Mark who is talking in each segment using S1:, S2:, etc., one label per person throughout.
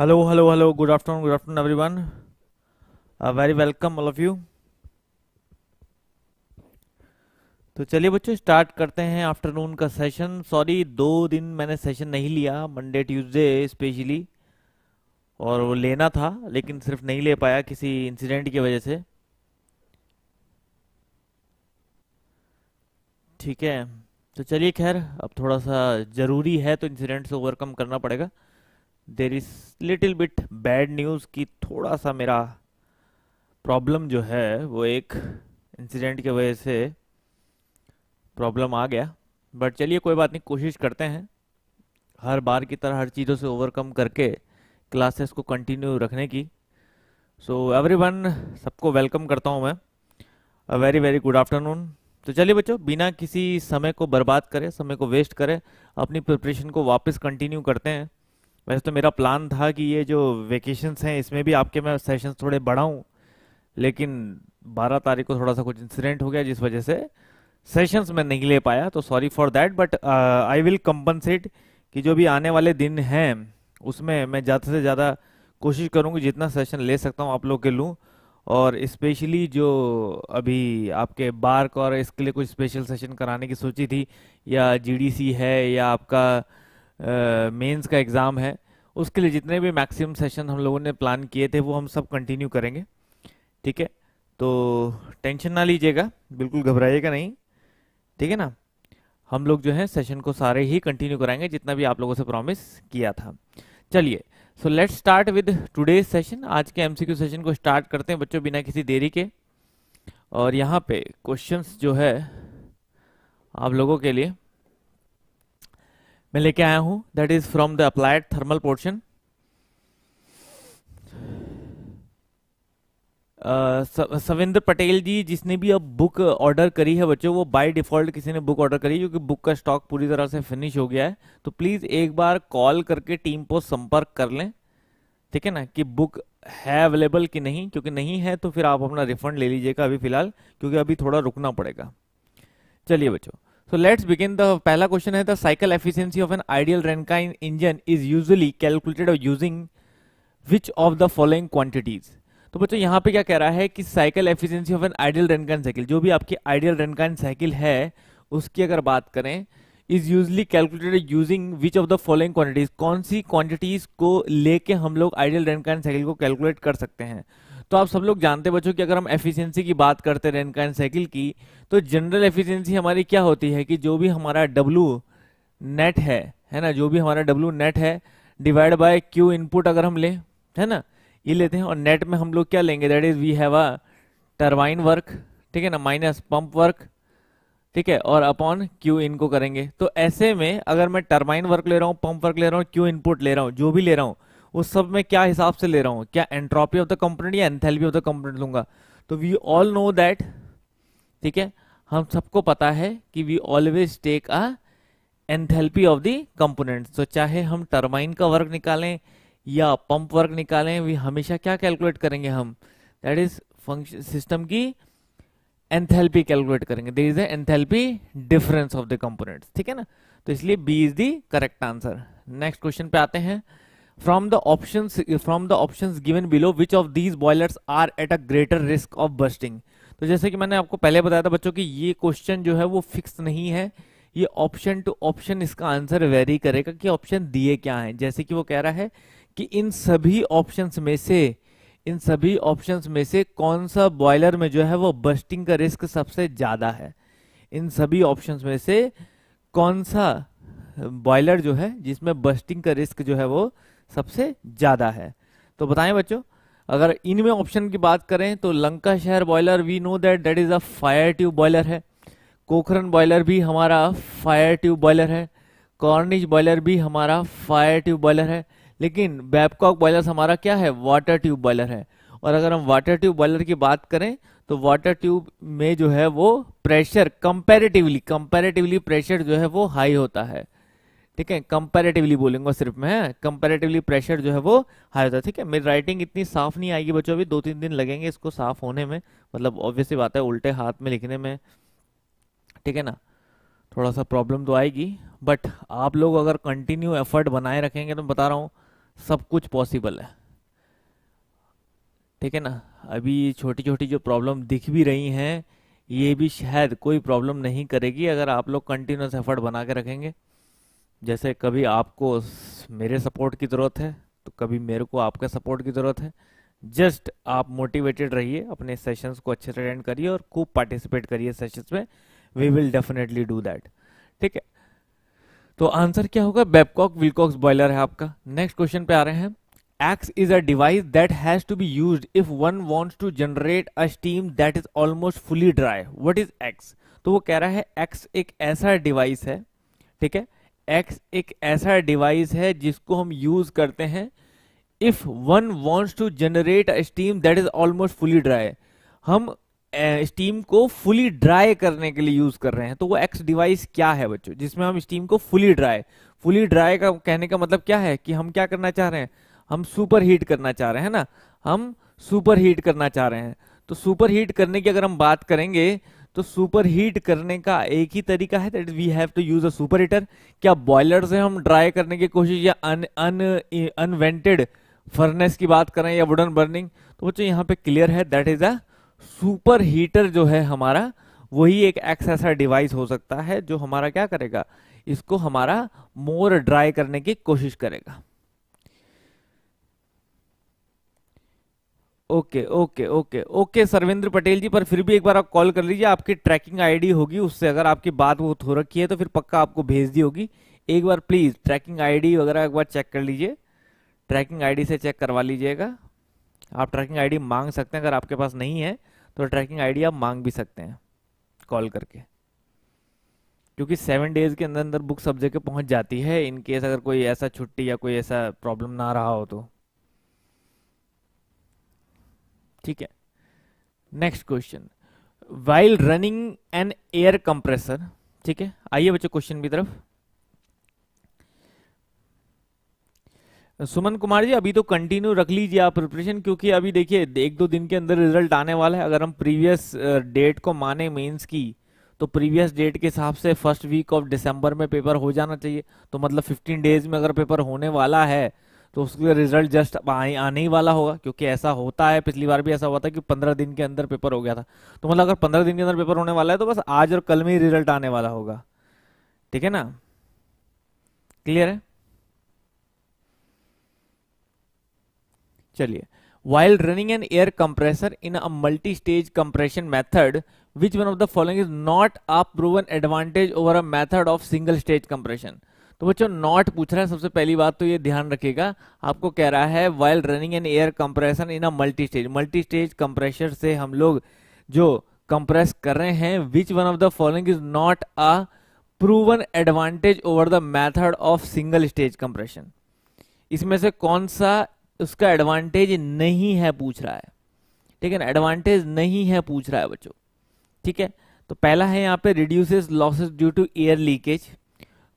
S1: Hello hello hello good afternoon good afternoon everyone very welcome all of you तो चलिए बच्चों start करते हैं आफ्टरनून का सेशन सॉरी दो दिन मैंने सेशन नहीं लिया मंडे ट्यूसडे स्पेशली और वो लेना था लेकिन सिर्फ नहीं ले पाया किसी इंसिडेंट की वजह से ठीक है तो चलिए खैर अब थोड़ा सा ज़रूरी है तो इंसिडेंट से ओवरकम करना पड़ेगा there is little bit bad news कि थोड़ा सा मेरा प्रॉब्लम जो है वो एक इंसिडेंट के वजह से प्रॉब्लम आ गया बट चलिए कोई बात नहीं कोशिश करते हैं हर बार की तरह हर चीज़ों से ओवरकम करके क्लासेस को कंटिन्यू रखने की सो एवरी वन सबको वेलकम करता हूँ मैं a very very good afternoon तो चलिए बच्चों बिना किसी समय को बर्बाद करें समय को वेस्ट करें अपनी प्रिपरेशन को वापस कंटिन्यू करते हैं वैसे तो मेरा प्लान था कि ये जो वेकेशंस हैं इसमें भी आपके मैं सेशंस थोड़े बढ़ाऊं लेकिन 12 तारीख को थोड़ा सा कुछ इंसिडेंट हो गया जिस वजह से सेशंस में नहीं ले पाया तो sorry for that but I will compensate कि जो भी आने वाले दिन हैं उसमें मैं ज़्यादा से ज़्यादा कोशिश करूँगी जितना सेशन ले सकता हूँ आप लोग के लूँ और स्पेशली जो अभी आपके बार्क और इसके लिए कुछ स्पेशल सेशन कराने की सोची थी या जीडीसी है या आपका मेंस का एग्ज़ाम है उसके लिए जितने भी मैक्सिमम सेशन हम लोगों ने प्लान किए थे वो हम सब कंटिन्यू करेंगे ठीक है तो टेंशन ना लीजिएगा बिल्कुल घबराइएगा नहीं ठीक है ना हम लोग जो है सेशन को सारे ही कंटिन्यू कराएंगे जितना भी आप लोगों से प्रॉमिस किया था चलिए so let's start with today session आज के एमसीक्यू सेशन को स्टार्ट करते हैं बच्चों बिना किसी देरी के और यहाँ पे क्वेश्चंस जो है आप लोगों के लिए मैं लेके आया हूं that is from the applied thermal portion Savinder Patel ji जिसने भी अब बुक ऑर्डर करी है बच्चों वो बाय डिफॉल्ट किसी ने बुक ऑर्डर करी क्योंकि बुक का स्टॉक पूरी तरह से फिनिश हो गया है तो प्लीज़ एक बार कॉल करके टीम को संपर्क कर लें ठीक है ना कि बुक है अवेलेबल कि नहीं क्योंकि नहीं है तो फिर आप अपना रिफंड ले लीजिएगा अभी फिलहाल क्योंकि अभी थोड़ा रुकना पड़ेगा चलिए बच्चों सो लेट्स बिगिन द पहला क्वेश्चन है cycle cycle of of an ideal Rankine engine is usually calculated using which of the following quantities तो बच्चों यहाँ पे क्या कह रहा है कि cycle efficiency of an ideal Rankine cycle जो भी आपकी आइडियल रेनकाइन साइकिल है उसकी अगर बात करें is usually calculated using which of the following quantities कौन सी क्वांटिटीज को लेके हम लोग आइडियल रेनकाइन साइकिल को कैलकुलेट कर सकते हैं तो आप सब लोग जानते बच्चों कि अगर हम एफिशिएंसी की बात करते हैं एंड साइकिल की तो जनरल एफिशिएंसी हमारी क्या होती है कि जो भी हमारा डब्ल्यू नेट है है ना जो भी हमारा डब्ल्यू नेट है डिवाइड बाय क्यू इनपुट अगर हम लें है ना ये लेते हैं और नेट में हम लोग क्या लेंगे that is we have a turbine work ठीक है ना माइनस पंप वर्क ठीक है और अपॉन क्यू इनको करेंगे तो ऐसे में अगर मैं टर्बाइन वर्क ले रहा हूँ पंप वर्क ले रहा हूँ क्यू इनपुट ले रहा हूँ जो भी ले रहा हूँ उस सब में क्या हिसाब से ले रहा हूं क्या एंट्रोपी ऑफ द कंपोनेंट या एंथैल्पी ऑफ द कंपोनेंट लूंगा तो वी ऑल नो दैट ठीक है हम सबको पता है कि we always take a enthalpy of the component तो चाहे हम टर्माइन का वर्क निकालें या पंप वर्क निकालें वी हमेशा क्या कैलकुलेट करेंगे हम दैट इज फंक्शन सिस्टम की एंथैल्पी कैलकुलेट करेंगे there is enthalpy difference of the components ठीक है ना तो इसलिए B is the correct answer next question पे आते हैं from the options from the options given below which of these boilers are at a greater risk of bursting तो जैसे कि मैंने आपको पहले बताया था बच्चों कि ये क्वेश्चन जो है वो फिक्स नहीं है ये ऑप्शन टू ऑप्शन इसका आंसर वेरी करेगा कि ऑप्शन दिए क्या हैं जैसे कि वो कह रहा है कि इन सभी ऑप्शंस में से इन सभी ऑप्शंस में से कौन सा बॉयलर में जो है वो बस्टिंग का रिस्क सबसे ज़्यादा है इन सभी ऑप्शंस में से कौन सा बॉयलर जो है जिसमें बस्टिंग का रिस्क जो है वो सबसे ज़्यादा है तो बताएं बच्चों अगर इनमें ऑप्शन की बात करें तो Lancashire boiler we know that that is a fire tube boiler है कोखरन बॉयलर भी हमारा फायर ट्यूब बॉयलर है कॉर्निज बॉयलर भी हमारा फायर ट्यूब बॉयलर है लेकिन बैबकॉक बॉयलर हमारा क्या है वाटर ट्यूब बॉयलर है और अगर हम वाटर ट्यूब बॉयलर की बात करें तो वाटर ट्यूब में जो है वो प्रेशर कंपेरेटिवली कंपेरेटिवली प्रेशर जो है वो हाई होता है ठीक है कंपेरेटिवली बोलूंगा सिर्फ मैं कंपेरेटिवली प्रेशर जो है वो हाई होता है ठीक है मेरी राइटिंग इतनी साफ नहीं आएगी बच्चों अभी दो तीन दिन लगेंगे इसको साफ होने में मतलब ऑब्वियसली बात है उल्टे हाथ में लिखने में ठीक है ना थोड़ा सा प्रॉब्लम तो आएगी बट आप लोग अगर कंटिन्यू एफर्ट बनाए रखेंगे तो बता रहा हूँ सब कुछ पॉसिबल है ठीक है ना अभी छोटी छोटी जो प्रॉब्लम दिख भी रही हैं ये भी शायद कोई प्रॉब्लम नहीं करेगी अगर आप लोग कंटिन्यूस एफर्ट बना के रखेंगे जैसे कभी आपको मेरे सपोर्ट की ज़रूरत है तो कभी मेरे को आपका सपोर्ट की ज़रूरत है जस्ट आप मोटिवेटेड रहिए अपने सेशंस को अच्छे से अटेंड करिए और खूब पार्टिसिपेट करिए सेशंस में we will definitely do that ठीक है तो आंसर क्या होगा बेबकॉक विलकॉक्स बॉयलर है आपका नेक्स्ट क्वेश्चन पे आ रहे हैं X is a device that has to be use if one wants to generate a steam that is almost fully dry what is X तो वो कह रहा है एक्स एक ऐसा डिवाइस है ठीक है एक्स एक ऐसा डिवाइस है जिसको हम यूज करते हैं if one wants to generate steam that is almost fully dry हम स्टीम को फुली ड्राई करने के लिए यूज कर रहे हैं तो वो एक्स डिवाइस क्या है बच्चों जिसमें हम स्टीम को फुली ड्राई फुली ड्राई का कहने का मतलब क्या है कि हम क्या करना चाह रहे हैं हम सुपर हीट करना चाह रहे हैं ना हम सुपर हीट करना चाह रहे हैं तो सुपर हीट करने की अगर हम बात करेंगे तो सुपर हीट करने का एक ही तरीका है that we have to use a super heater क्या बॉयलर से हम ड्राई करने की कोशिश या अन अन अनवेंटेड फर्नेस की बात करें या वुडन बर्निंग तो बच्चों यहाँ पे क्लियर है that is a super heater जो है हमारा वही एक एक्सेसर डिवाइस हो सकता है जो हमारा क्या करेगा इसको हमारा मोर ड्राई करने की कोशिश करेगा okay okay okay okay Sarvendra Patel ji पर फिर भी एक बार आप कॉल कर लीजिए आपकी ट्रैकिंग आईडी होगी उससे अगर आपकी बात वो हो रखी है तो फिर पक्का आपको भेज दी होगी एक बार प्लीज़ ट्रैकिंग आईडी वगैरह एक बार चेक कर लीजिए ट्रैकिंग आईडी से चेक करवा लीजिएगा आप ट्रैकिंग आईडी मांग सकते हैं अगर आपके पास नहीं है तो ट्रैकिंग आई आप मांग भी सकते हैं कॉल करके क्योंकि सेवन डेज के अंदर अंदर बुक सब जगह पहुँच जाती है इनकेस अगर कोई ऐसा छुट्टी या कोई ऐसा प्रॉब्लम ना रहा हो तो ठीक है next question while running an air compressor ठीक है आइए बच्चों क्वेश्चन की तरफ सुमन कुमार जी अभी तो कंटिन्यू रख लीजिए आप प्रिपरेशन क्योंकि अभी देखिए एक दो दिन के अंदर रिजल्ट आने वाला है अगर हम प्रीवियस डेट को माने मेंस की तो प्रीवियस डेट के हिसाब से फर्स्ट वीक ऑफ दिसंबर में पेपर हो जाना चाहिए तो मतलब 15 डेज में अगर पेपर होने वाला है तो उसके रिजल्ट जस्ट आने ही वाला होगा क्योंकि ऐसा होता है पिछली बार भी ऐसा हुआ था कि पंद्रह दिन के अंदर पेपर हो गया था तो मतलब अगर पंद्रह दिन के अंदर पेपर होने वाला है तो बस आज और कल में ही रिजल्ट आने वाला होगा ठीक है ना क्लियर है चलिए while running an air compressor in a multi stage compression method which one of the following is not a proven advantage over a method of single stage compression तो बच्चों नॉट पूछ रहा है सबसे पहली बात तो ये ध्यान रखेगा आपको कह रहा है while running an air compression in a multi stage multi stage compressor से हम लोग जो कंप्रेस कर रहे हैं which one of the following is not a proven advantage over the method of single stage compression इसमें से कौन सा उसका एडवांटेज नहीं है पूछ रहा है ठीक है ना एडवांटेज नहीं है पूछ रहा है बच्चों ठीक है तो पहला है यहाँ पे reduces losses due to air leakage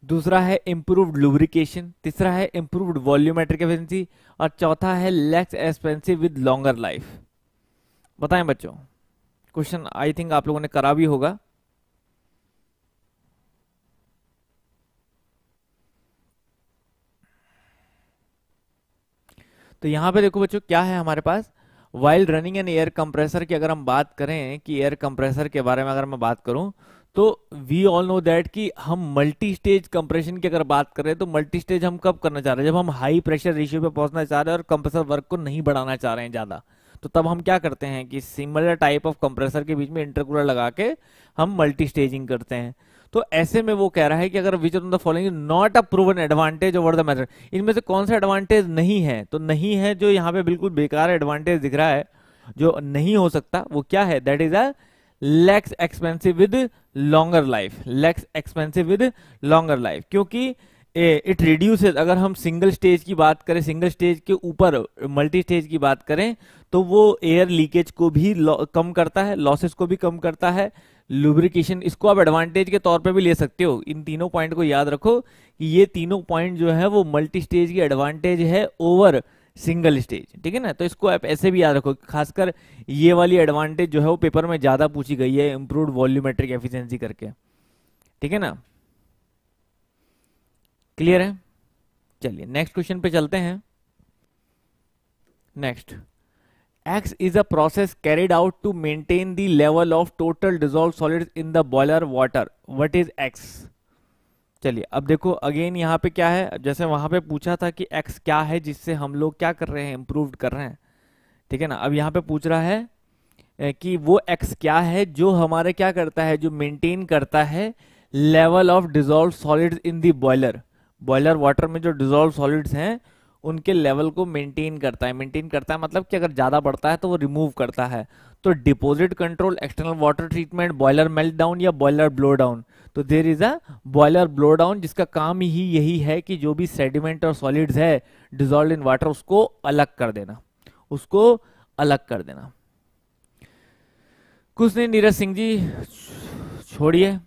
S1: दूसरा है इम्प्रूव्ड लुब्रिकेशन तीसरा है इम्प्रूव्ड वॉल्यूमेट्रिक एफिशिएंसी और चौथा है less expensive with longer life बताएं बच्चों क्वेश्चन आई थिंक आप लोगों ने करा भी होगा तो यहां पे देखो बच्चों क्या है हमारे पास while running an air compressor की अगर हम बात करें कि एयर कंप्रेसर के बारे में अगर मैं बात करूं तो वी ऑल नो दैट कि हम मल्टी स्टेज कंप्रेशन की अगर बात करें तो मल्टी स्टेज हम कब करना चाह रहे हैं जब हम हाई प्रेशर रेशियो पे पहुंचना चाह रहे हैं और कंप्रेसर वर्क को नहीं बढ़ाना चाह रहे हैं ज़्यादा तो तब हम क्या करते हैं कि सिमिलर टाइप ऑफ कंप्रेसर के बीच में इंटरकूलर लगा के हम मल्टी स्टेजिंग करते हैं तो ऐसे में वो कह रहा है कि अगर which of the following not a proven advantage over the method इनमें से कौन सा एडवांटेज नहीं है तो नहीं है जो यहाँ पे बिल्कुल बेकार एडवांटेज दिख रहा है जो नहीं हो सकता वो क्या है that is a less expensive with longer life less expensive with longer life क्योंकि इट रिड्यूस अगर हम सिंगल स्टेज की बात करें सिंगल स्टेज के ऊपर मल्टी स्टेज की बात करें तो वो एयर लीकेज को भी कम करता है लॉसेस को भी कम करता है लुब्रिकेशन इसको आप एडवांटेज के तौर पे भी ले सकते हो इन तीनों पॉइंट को याद रखो कि ये तीनों पॉइंट जो है वो मल्टी स्टेज की एडवांटेज है ओवर सिंगल स्टेज ठीक है ना तो इसको आप ऐसे भी याद रखो खासकर ये वाली एडवांटेज जो है वो पेपर में ज़्यादा पूछी गई है इंप्रूव वॉल्यूमेट्रिक एफिशिएंसी करके ठीक है ना क्लियर है चलिए नेक्स्ट क्वेश्चन पे चलते हैं next X is a process carried out to maintain the level of total dissolve solid in the boiler water what is X चलिए अब देखो अगेन यहाँ पे क्या है जैसे वहाँ पे पूछा था कि एक्स क्या है जिससे हम लोग क्या कर रहे हैं इम्प्रूव कर रहे हैं ठीक है ना अब यहाँ पे पूछ रहा है कि वो एक्स क्या है जो हमारे क्या करता है जो मेंटेन करता है level of dissolve solids in the boiler boiler water में जो डिजोल्व सॉलिड्स हैं उनके लेवल को मेंटेन करता है मेंटेन करता है मतलब कि अगर ज़्यादा बढ़ता है तो वो रिमूव करता है तो deposit control external water treatment boiler melt down या बॉयलर ब्लो डाउन तो there is a boiler blow down जिसका काम ही यही है कि जो भी सेडिमेंट और सॉलिड्स है डिजॉल्व इन वाटर उसको अलग कर देना उसको अलग कर देना कुछ नहीं नीरज सिंह जी छोड़िए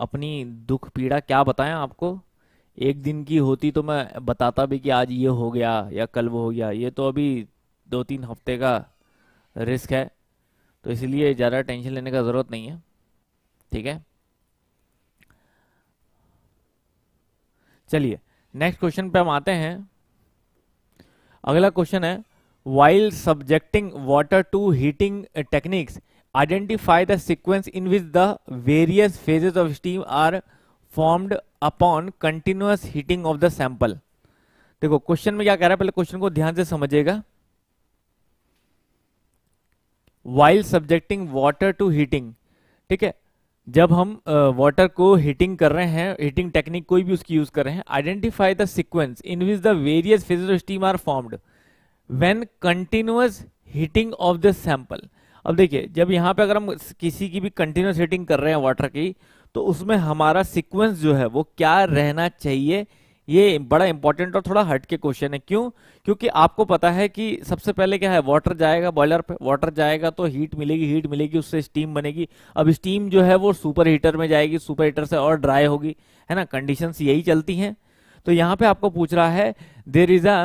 S1: अपनी दुख पीड़ा क्या बताएं आपको एक दिन की होती तो मैं बताता भी कि आज ये हो गया या कल वो हो गया ये तो अभी दो तीन हफ्ते का रिस्क है तो इसलिए ज़्यादा टेंशन लेने का ज़रूरत नहीं है ठीक है चलिए नेक्स्ट क्वेश्चन पे हम आते हैं अगला क्वेश्चन है while subjecting water to heating techniques identify the sequence in which the various phases of steam are formed upon continuous heating of the sample देखो क्वेश्चन में क्या कह रहा है पहले क्वेश्चन को ध्यान से समझिएगा while subjecting water to heating ठीक है जब हम वाटर uh, को हीटिंग कर रहे हैं हीटिंग टेक्निक कोई भी उसकी यूज कर रहे हैं identify the sequence in which the various phases steam are formed when continuous heating of the sample अब देखिए जब यहां पे अगर हम किसी की भी कंटिन्यूस हीटिंग कर रहे हैं वाटर की तो उसमें हमारा सिक्वेंस जो है वो क्या रहना चाहिए ये बड़ा इंपॉर्टेंट और थोड़ा हट के क्वेश्चन है क्यों क्योंकि आपको पता है कि सबसे पहले क्या है वाटर जाएगा बॉयलर पे वाटर जाएगा तो हीट मिलेगी हीट मिलेगी उससे स्टीम बनेगी अब स्टीम जो है वो सुपर हीटर में जाएगी सुपर हीटर से और ड्राई होगी है ना कंडीशंस यही चलती हैं तो यहाँ पे आपको पूछ रहा है there is a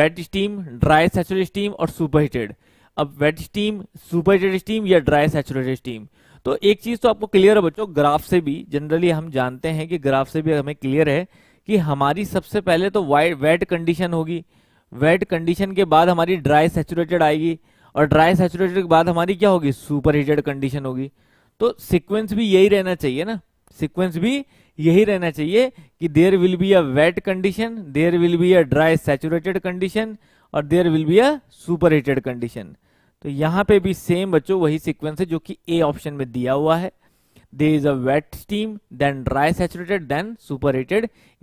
S1: wet steam dry saturated steam और सुपर हीटेड अब wet steam super heated steam या ड्राई सेचुरेटेड स्टीम तो एक चीज तो आपको क्लियर है बच्चों ग्राफ से भी जनरली हम जानते हैं कि ग्राफ से भी हमें क्लियर है कि हमारी सबसे पहले तो वाइट वेट कंडीशन होगी वेट कंडीशन के बाद हमारी ड्राई सेचुरेटेड आएगी और ड्राई सेचुरेटेड के बाद हमारी क्या होगी सुपर हीटेड कंडीशन होगी तो सिक्वेंस भी यही रहना चाहिए ना सिक्वेंस भी यही रहना चाहिए कि there will be a wet condition there will be a dry saturated condition और there will be a super heated condition तो यहां पे भी सेम बच्चों वही सीक्वेंस है जो कि ए ऑप्शन में दिया हुआ है there is a wet steam then dry saturated then super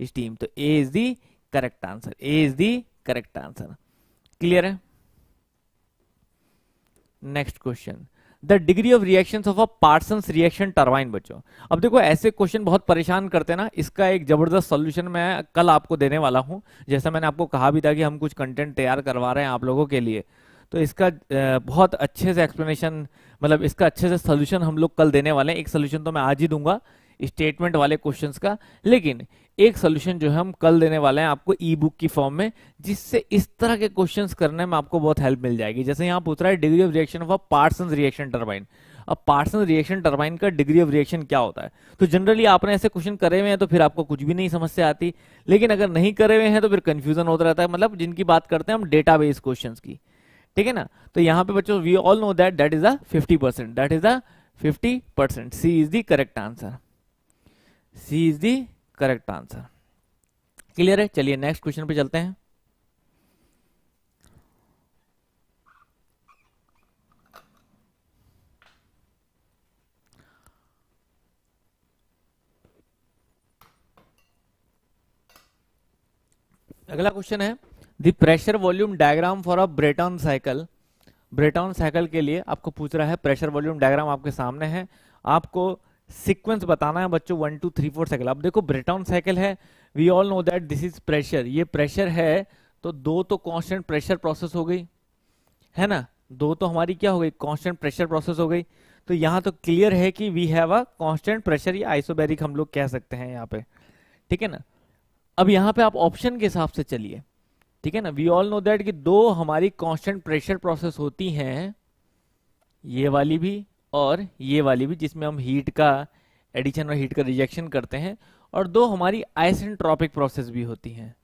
S1: steam तो A is the correct answer A is the correct answer clear है next question the degree of reaction of a Parson reaction turbine बच्चों अब देखो ऐसे question बहुत परेशान करते हैं ना इसका एक जबरदस्त सोल्यूशन मैं कल आपको देने वाला हूं जैसा मैंने आपको कहा भी था कि हम कुछ कंटेंट तैयार करवा रहे हैं आप लोगों के लिए तो इसका बहुत अच्छे से एक्सप्लेनेशन मतलब इसका अच्छे से सोल्यूशन हम लोग कल देने वाले हैं एक सोल्यूशन तो मैं आज ही दूंगा स्टेटमेंट वाले क्वेश्चंस का लेकिन एक सोल्यूशन जो है हम कल देने वाले हैं आपको ई बुक की फॉर्म में जिससे इस तरह के क्वेश्चन करने में आपको बहुत हेल्प मिल जाएगी जैसे यहाँ पूछ रहा है degree of reaction of Parson reaction turbine अब पार्सन रिएक्शन टर्बाइन का डिग्री ऑफ रिएक्शन क्या होता है तो जनरली आपने ऐसे क्वेश्चन करे हुए हैं तो फिर आपको कुछ भी नहीं समस्या आती लेकिन अगर नहीं करे हुए हैं तो फिर कंफ्यूजन होता रहता है मतलब जिनकी बात करते हैं हम डेटाबेस क्वेश्चंस की ठीक है ना तो यहां पे बच्चों we all know that that is the fifty percent that is the fifty percent C is the correct answer C is the correct answer clear है चलिए नेक्स्ट क्वेश्चन पे चलते हैं अगला क्वेश्चन है the pressure volume diagram for a Brayton cycle Brayton cycle के लिए आपको पूछ रहा है प्रेशर वॉल्यूम डायग्राम आपके सामने है आपको सीक्वेंस बताना है बच्चों one two three four cycle अब देखो ब्रेटॉन साइकिल है we all know that this is pressure ये प्रेशर है तो दो तो कॉन्स्टेंट प्रेशर प्रोसेस हो गई है ना दो तो हमारी क्या हो गई कॉन्स्टेंट प्रेशर प्रोसेस हो गई तो यहाँ तो क्लियर है कि we have a constant pressure या आइसोबेरिक हम लोग कह सकते हैं यहाँ पे ठीक है ना अब यहाँ पे आप ऑप्शन के हिसाब से चलिए ठीक है ना वी ऑल नो दैट कि दो हमारी कांस्टेंट प्रेशर प्रोसेस होती हैं ये वाली भी और ये वाली भी जिसमें हम हीट का एडिशन और हीट का रिजेक्शन करते हैं और दो हमारी आइसेंट्रॉपिक प्रोसेस भी होती हैं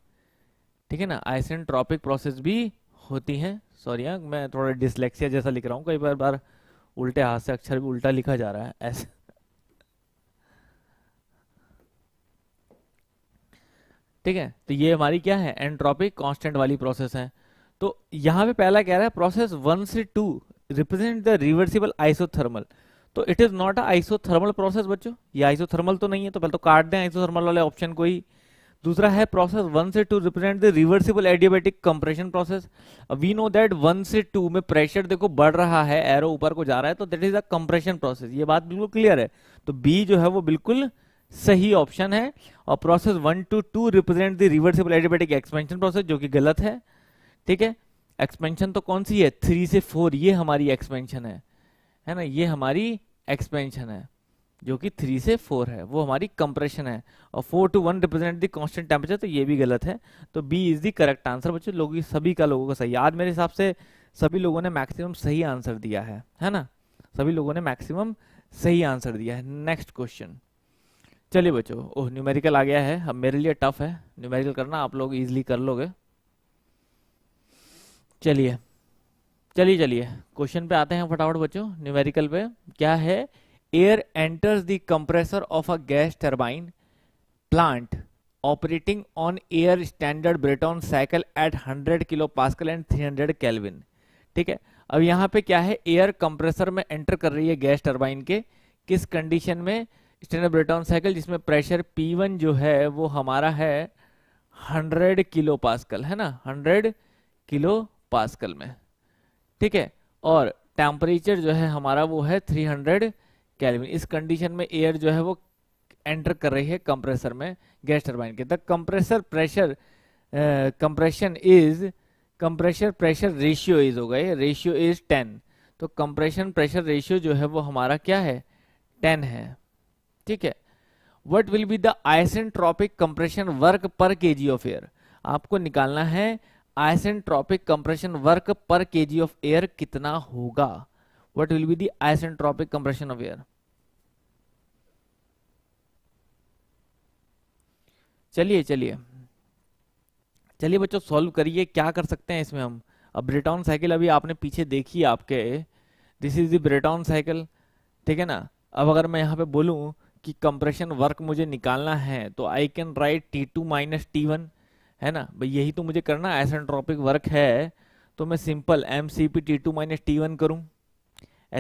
S1: ठीक है ना आइसेंट्रॉपिक प्रोसेस भी होती हैं सॉरी हाँ, मैं थोड़ा डिसलेक्सिया जैसा लिख रहा हूँ कई बार बार उल्टे हाथ से अक्षर भी उल्टा लिखा जा रहा है ऐसे ठीक है तो ये हमारी क्या है एंट्रोपिक कांस्टेंट वाली प्रोसेस है तो यहां पे पहला कह रहा है प्रोसेस वन से two represent the reversible isothermal तो it is not a isothermal process बच्चों ये आइसोथर्मल तो नहीं है तो पहले तो काट दें आइसोथर्मल वाले ऑप्शन को ही दूसरा है प्रोसेस वन से two represent the reversible adiabatic compression process we know that one से टू में प्रेशर देखो बढ़ रहा है एरो ऊपर को जा रहा है तो that is a compression process ये बात बिल्कुल क्लियर है तो बी जो है वो बिल्कुल सही ऑप्शन है और process one to two represent the reversible adiabatic expansion process जो कि गलत है ठीक है एक्सपेंशन तो कौन सी है थ्री से फोर ये हमारी एक्सपेंशन है है ना ये हमारी एक्सपेंशन है जो कि थ्री से फोर है वो हमारी कंप्रेशन है और four to one represent the constant temperature तो ये भी गलत है तो B is the correct answer बच्चों लोग सभी का लोगों का सही आज मेरे हिसाब से सभी लोगों ने मैक्सिमम सही आंसर दिया है है ना सभी लोगों ने मैक्सिमम सही आंसर दिया है नेक्स्ट क्वेश्चन चलिए बच्चों ओह न्यूमेरिकल आ गया है अब मेरे लिए टफ है न्यूमेरिकल करना आप लोग इजीली कर लोगे चलिए चलिए चलिए क्वेश्चन पे आते हैं फटाफट बच्चों न्यूमेरिकल पे क्या है air enters the compressor of a gas turbine plant operating on air standard Brayton cycle at 100 kilo pascal and 300 kelvin ठीक है अब यहाँ पे क्या है एयर कंप्रेसर में एंटर कर रही है गैस टर्बाइन के किस कंडीशन में स्टैंडर्ड ब्रेटाउन साइकिल जिसमें प्रेशर P1 जो है वो हमारा है 100 किलो पास्कल है ना 100 किलो पास्कल में ठीक है और टेम्परेचर जो है हमारा वो है 300 कैलविन इस कंडीशन में एयर जो है वो एंटर कर रही है कंप्रेसर में गैस टर्बाइन के the compressor pressure compression is compressor pressure ratio is हो गए रेशियो इज 10 तो कंप्रेशन प्रेशर रेशियो जो है वो हमारा क्या है 10 है ठीक है what will be the isentropic compression work per K ji of air आपको निकालना है isentropic compression work per K ji of air कितना होगा what will be the isentropic compression of air चलिए चलिए चलिए बच्चों सॉल्व करिए क्या कर सकते हैं इसमें हम अब ब्रेटाउन साइकिल अभी आपने पीछे देखी आपके this is the Brayton cycle ठीक है ना अब अगर मैं यहां पे बोलूं कि कंप्रेशन वर्क मुझे निकालना है तो I can write T two minus T one है ना भाई यही तो मुझे करना एसेंट्रोपिक वर्क है तो मैं simple M C P T two minus T one करूँ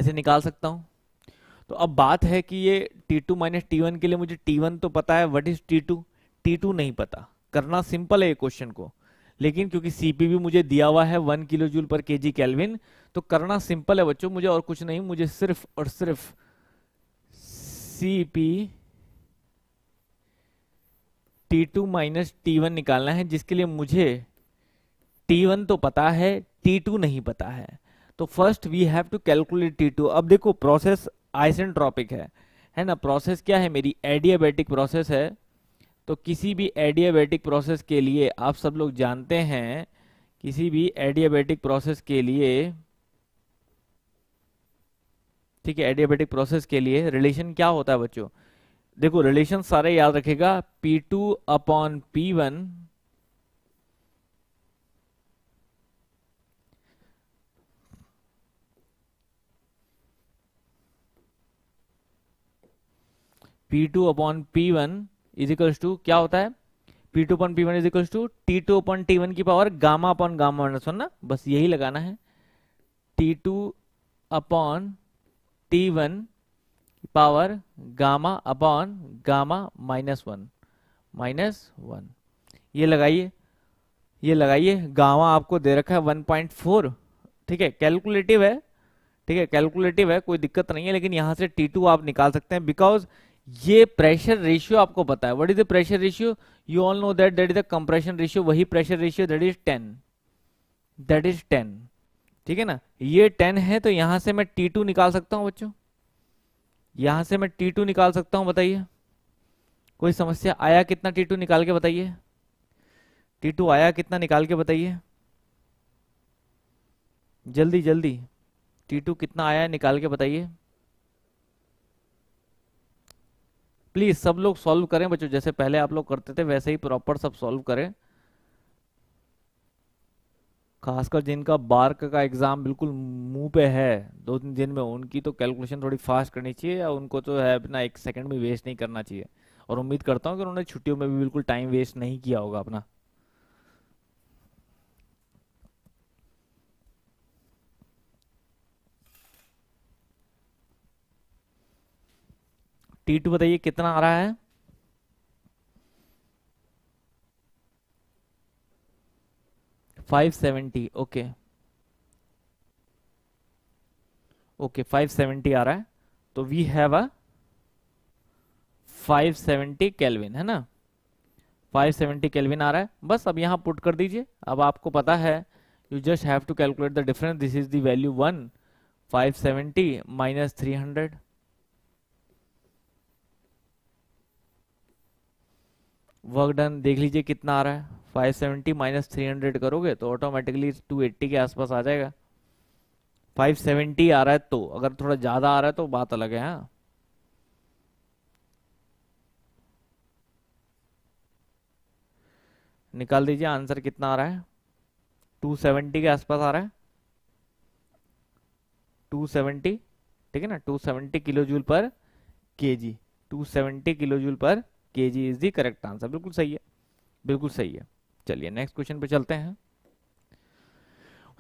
S1: ऐसे निकाल सकता हूँ तो अब बात है कि ये T two minus T one के लिए मुझे टी वन तो पता है what is T two T two नहीं पता करना सिंपल है ये क्वेश्चन को लेकिन क्योंकि सी पी भी मुझे दिया हुआ है one kilo joule per K जी कैलविन तो करना सिंपल है बच्चों मुझे और कुछ नहीं मुझे सिर्फ और सिर्फ C P T two minus T one निकालना है जिसके लिए मुझे टी वन तो पता है टी टू नहीं पता है तो first we have to calculate T two अब देखो प्रोसेस आइसेंट्रॉपिक है है ना प्रोसेस क्या है मेरी एडियाबेटिक प्रोसेस है तो किसी भी एडियाबेटिक प्रोसेस के लिए आप सब लोग जानते हैं किसी भी एडियाबेटिक प्रोसेस के लिए ठीक है एडियाबेटिक प्रोसेस के लिए रिलेशन क्या होता है बच्चों देखो रिलेशन सारे याद रखेगा P two upon P one P two upon P one equals to क्या होता है P two upon P one equals to T two upon T one की power gamma upon gamma minus one ना बस यही लगाना है T two upon T one power gamma upon gamma minus one minus one ये लगाइए ये लगाइए गामा आपको दे रखा है वन पॉइंट फोर ठीक है कैलकुलेटिव है ठीक है कैलकुलेटिव है कोई दिक्कत नहीं है लेकिन यहां से टी टू आप निकाल सकते हैं बिकॉज ये प्रेशर रेशियो आपको पता है what is the pressure ratio you all know that that is the compression ratio वही pressure ratio that is ten that is ten ठीक है ना ये टेन है तो यहां से मैं टी टू निकाल सकता हूं बच्चों यहां से मैं टी टू निकाल सकता हूं बताइए कोई समस्या आया कितना टी टू निकाल के बताइए टी टू आया कितना निकाल के बताइए जल्दी जल्दी टी टू कितना आया निकाल के बताइए प्लीज सब लोग सॉल्व करें बच्चों जैसे पहले आप लोग करते थे वैसे ही प्रॉपर सब सॉल्व करें खासकर जिनका बार्क का एग्ज़ाम बिल्कुल मुंह पे है दो तीन दिन में उनकी तो कैलकुलेशन थोड़ी फास्ट करनी चाहिए या उनको तो है अपना एक सेकंड भी वेस्ट नहीं करना चाहिए और उम्मीद करता हूँ कि उन्होंने छुट्टियों में भी बिल्कुल टाइम वेस्ट नहीं किया होगा अपना टीट बताइए कितना आ रहा है five seventy okay okay five seventy आ रहा है तो we have a five seventy kelvin है ना 570 कैलविन आ रहा है बस अब यहाँ पुट कर दीजिए अब आपको पता है you just have to calculate the difference this is the value one 570 minus three hundred work done देख लीजिए कितना आ रहा है 570 माइनस थ्री करोगे तो ऑटोमेटिकली 280 के आसपास आ जाएगा 570 आ रहा है तो अगर थोड़ा ज़्यादा आ रहा है तो बात अलग है हाँ निकाल दीजिए आंसर कितना आ रहा है 270 के आसपास आ रहा है 270 ठीक है ना 270 kilo joule per KG 270 kilo joule per K G is the correct answer बिल्कुल सही है बिल्कुल सही है चलिए नेक्स्ट क्वेश्चन पे चलते हैं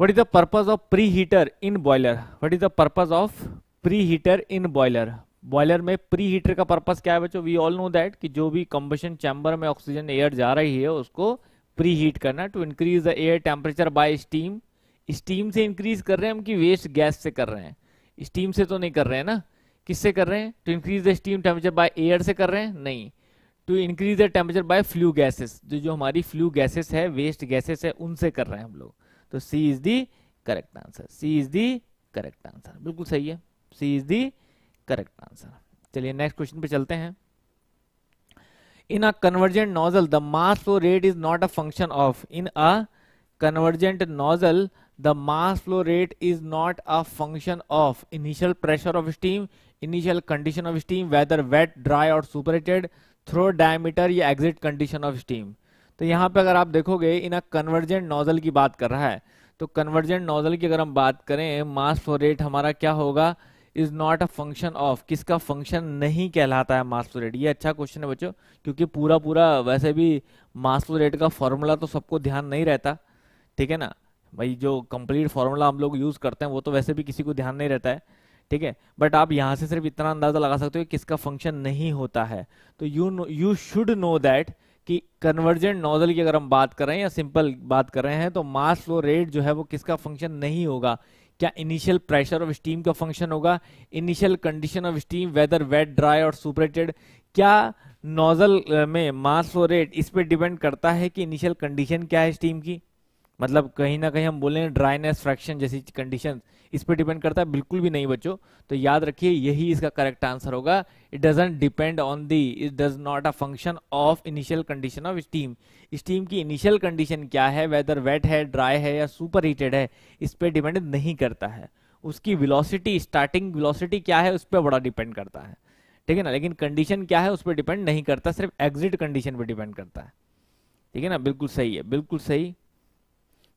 S1: what is the purpose of pre heater in boiler what is the purpose of pre heater in boiler boiler में प्री हीटर का पर्पज क्या है बच्चों वी ऑल नो दैट कि जो भी कंबेशन चैम्बर में ऑक्सीजन एयर जा रही है उसको प्री हीट करना to increase the air temperature by steam steam से इंक्रीज कर रहे हैं हम कि वेस्ट गैस से कर रहे हैं स्टीम से तो नहीं कर रहे हैं ना किससे कर रहे हैं to increase the steam temperature by air से कर रहे हैं नहीं to increase the temperature by flue gases जो जो हमारी फ्लू गैसेस है वेस्ट गैसेस है उनसे कर रहे हैं हम लोग तो C is the correct answer C is the correct answer बिल्कुल सही है C is the correct answer चलिए नेक्स्ट क्वेश्चन पे चलते हैं in a convergent nozzle the mass flow rate is not a function of in a convergent nozzle the mass flow rate is not a function of initial pressure of steam initial condition of steam whether wet dry और superheated throat diameter या exit condition of steam तो यहाँ पे अगर आप देखोगे इन a convergent nozzle की बात कर रहा है तो कन्वर्जेंट नोजल की अगर हम बात करें मास फ्लो रेट हमारा क्या होगा is not a function of किसका फंक्शन नहीं कहलाता है मास फ्लो रेट ये अच्छा क्वेश्चन है बच्चों क्योंकि पूरा पूरा वैसे भी मास फ्लो रेट का फॉर्मूला तो सबको ध्यान नहीं रहता ठीक है ना भाई जो कंप्लीट फॉर्मूला हम लोग यूज़ करते हैं वो तो वैसे भी किसी को ध्यान नहीं रहता है ठीक है बट आप यहाँ से सिर्फ इतना अंदाजा लगा सकते हो कि किसका फंक्शन नहीं होता है तो you know you should know that कि कन्वर्जेंट नोजल की अगर हम बात कर रहे हैं या सिंपल बात कर रहे हैं तो मास फ्लो रेट जो है वो किसका फंक्शन नहीं होगा क्या इनिशियल प्रेशर ऑफ स्टीम का फंक्शन होगा initial condition of steam whether wet dry और सुपरेटेड क्या नोजल में मास फ्लो रेट इस पर डिपेंड करता है कि इनिशियल कंडीशन क्या है स्टीम की मतलब कहीं ना कहीं हम बोले ड्राइनेस फ्रैक्शन जैसी कंडीशन इस पर डिपेंड करता है बिल्कुल भी नहीं बच्चों तो याद रखिए यही इसका करेक्ट आंसर होगा it doesn't depend on the it does not a function of initial condition of steam steam की इनिशियल कंडीशन क्या है वेदर वेट है ड्राई है या सुपर हीटेड है इस पर डिपेंड नहीं करता है उसकी विलोसिटी स्टार्टिंग विलोसिटी क्या है उस पर बड़ा डिपेंड करता है ठीक है ना लेकिन कंडीशन क्या है उस पर डिपेंड नहीं करता सिर्फ एग्जिट कंडीशन पर डिपेंड करता है ठीक है ना बिल्कुल सही है बिल्कुल सही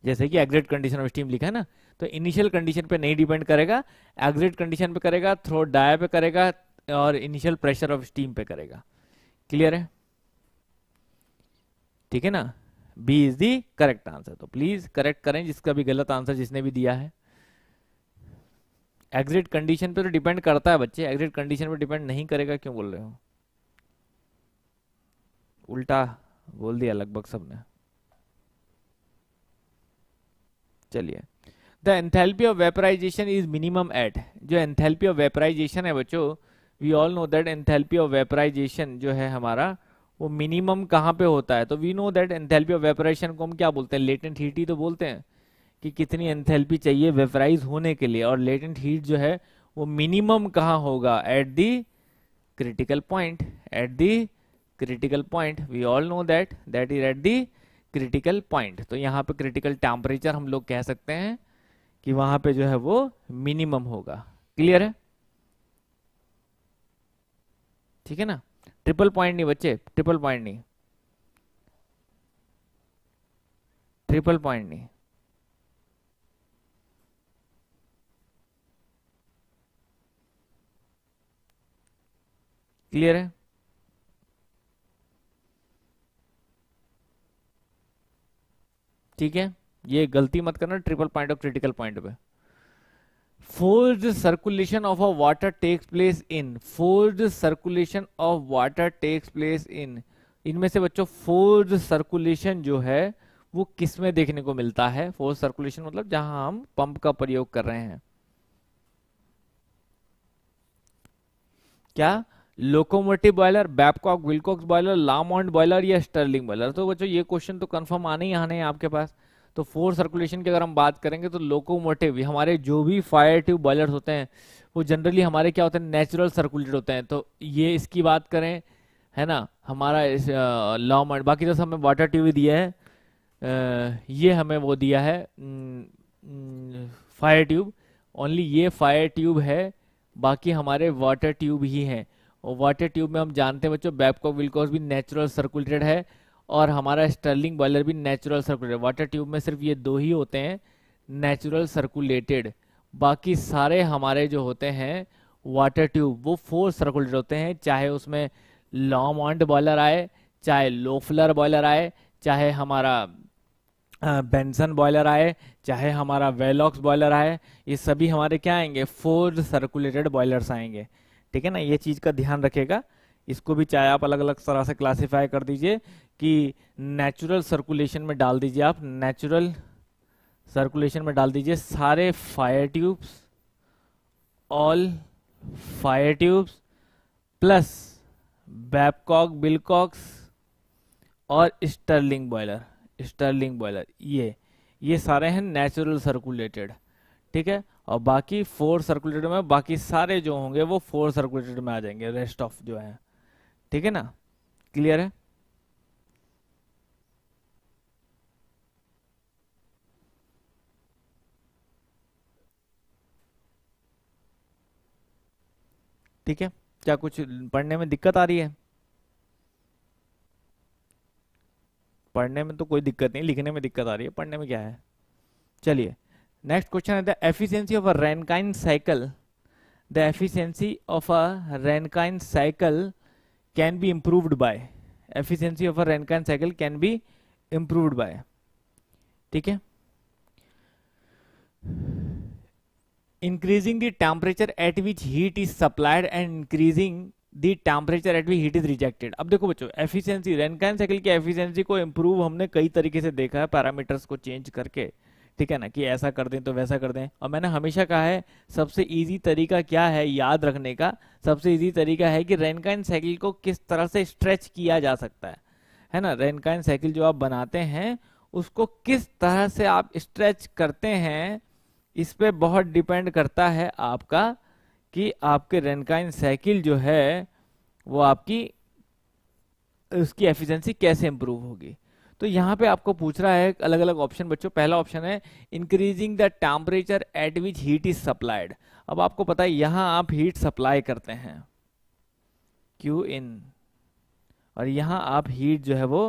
S1: जैसे कि एग्जिट कंडीशन ऑफ स्टीम लिखा है ना तो इनिशियल कंडीशन पे नहीं डिपेंड करेगा एग्जिट कंडीशन पे करेगा थ्रो डाया पे करेगा और इनिशियल प्रेशर ऑफ स्टीम पे करेगा क्लियर है ठीक है ना B is the correct answer तो प्लीज करेक्ट करें जिसका भी गलत आंसर जिसने भी दिया है एग्जिट कंडीशन पे तो डिपेंड करता है बच्चे एग्जिट कंडीशन पे डिपेंड नहीं करेगा क्यों बोल रहे हो उल्टा बोल दिया लगभग सबने चलिए the enthalpy of vaporization is minimum at जो एंथेल्पी ऑफ वेपराइजेशन है बच्चों we all know that enthalpy of vaporization जो है हमारा वो मिनिमम कहाँ पे होता है तो we know that enthalpy of vaporization को हम क्या बोलते हैं लेटेंट हीट ही तो बोलते हैं कि कितनी एंथेल्पी चाहिए वेपराइज होने के लिए और लेटेंट हीट जो है वो मिनिमम कहाँ होगा at the critical point at the critical point we all know that that is at the critical point तो यहाँ पे क्रिटिकल टेम्परेचर हम लोग कह सकते हैं कि वहां पे जो है वो मिनिमम होगा क्लियर है ठीक है ना ट्रिपल पॉइंट नहीं बच्चे ट्रिपल पॉइंट नहीं ट्रिपल पॉइंट नहीं क्लियर है ठीक है ये गलती मत करना ट्रिपल पॉइंट और क्रिटिकल पॉइंट पे forced circulation of a water takes place in forced circulation of water takes place in इनमें से बच्चों फोर्ड सर्कुलेशन जो है वो किस में देखने को मिलता है फोर्ज सर्कुलेशन मतलब जहां हम पंप का प्रयोग कर रहे हैं क्या locomotive boiler Babcock Wilcox boiler Lamont boiler या स्टर्लिंग बॉयलर तो बच्चों ये क्वेश्चन तो कंफर्म आने ही आने हैं आपके पास तो फोर सर्कुलेशन की अगर हम बात करेंगे तो लोकोमोटिव हमारे जो भी फायर ट्यूब बॉयलर्स होते हैं वो जनरली हमारे क्या होते हैं नेचुरल सर्कुलेट होते हैं तो ये इसकी बात करें है ना हमारा लामॉन्ट बाकी जैसे तो हमें वाटर ट्यूब भी दिया है आ, ये हमें वो दिया है फायर ट्यूब ओनली ये फायर ट्यूब है बाकी हमारे वाटर ट्यूब ही हैं और वाटर ट्यूब में हम जानते हैं बच्चों बैबकॉक विलकॉस भी नेचुरल सर्कुलेटेड है और हमारा स्टर्लिंग बॉयलर भी नेचुरल सर्कुलेटेड वाटर ट्यूब में सिर्फ ये दो ही होते हैं नेचुरल सर्कुलेटेड बाकी सारे हमारे जो होते हैं वाटर ट्यूब वो फोर सर्कुलेटेड होते हैं चाहे उसमें लॉमॉन्ड बॉयलर आए चाहे लोफलर बॉयलर आए चाहे हमारा बेंसन बॉयलर आए चाहे हमारा वेलॉक्स बॉयलर आए ये सभी हमारे क्या आएंगे फोर सर्कुलेटेड बॉयलर्स आएंगे ठीक है ना ये चीज़ का ध्यान रखेगा इसको भी चाहे आप अलग अलग तरह से क्लासीफाई कर दीजिए कि नेचुरल सर्कुलेशन में डाल दीजिए आप नेचुरल सर्कुलेशन में डाल दीजिए सारे fire tubes all fire tubes plus Babcock Wilcox और स्टर्लिंग बॉयलर स्टर्लिंग बॉयलर ये ये सारे हैं नेचुरल सर्कुलेटेड ठीक है और बाकी फोर सर्कुलेटेड में बाकी सारे जो होंगे वो फोर सर्कुलेटेड में आ जाएंगे रेस्ट ऑफ जो है ठीक है ना क्लियर है ठीक है क्या कुछ पढ़ने में दिक्कत आ रही है पढ़ने में तो कोई दिक्कत नहीं लिखने में दिक्कत आ रही है पढ़ने में क्या है चलिए नेक्स्ट क्वेश्चन है the efficiency of a Rankine cycle the efficiency of a Rankine cycle can be improved by efficiency of a Rankine cycle can be improved by ठीक है increasing the temperature at which heat is supplied and increasing the temperature at which heat is rejected अब देखो बच्चों efficiency Rankine cycle की efficiency को improve हमने कई तरीके से देखा है पैरामीटर्स को चेंज करके ठीक है ना कि ऐसा कर दें तो वैसा कर दें और मैंने हमेशा कहा है सबसे इजी तरीका क्या है याद रखने का सबसे इजी तरीका है कि रेनकाइन साइकिल को किस तरह से स्ट्रेच किया जा सकता है है ना रेनकाइन साइकिल जो आप बनाते हैं उसको किस तरह से आप स्ट्रेच करते हैं इस पर बहुत डिपेंड करता है आपका कि आपके रेनकाइन साइकिल जो है वो आपकी उसकी एफिशेंसी कैसे इंप्रूव होगी तो यहाँ पे आपको पूछ रहा है अलग अलग ऑप्शन बच्चों पहला ऑप्शन है increasing the temperature at which heat is supplied अब आपको पता है यहां आप हीट सप्लाई करते हैं क्यू इन और यहां आप हीट जो है वो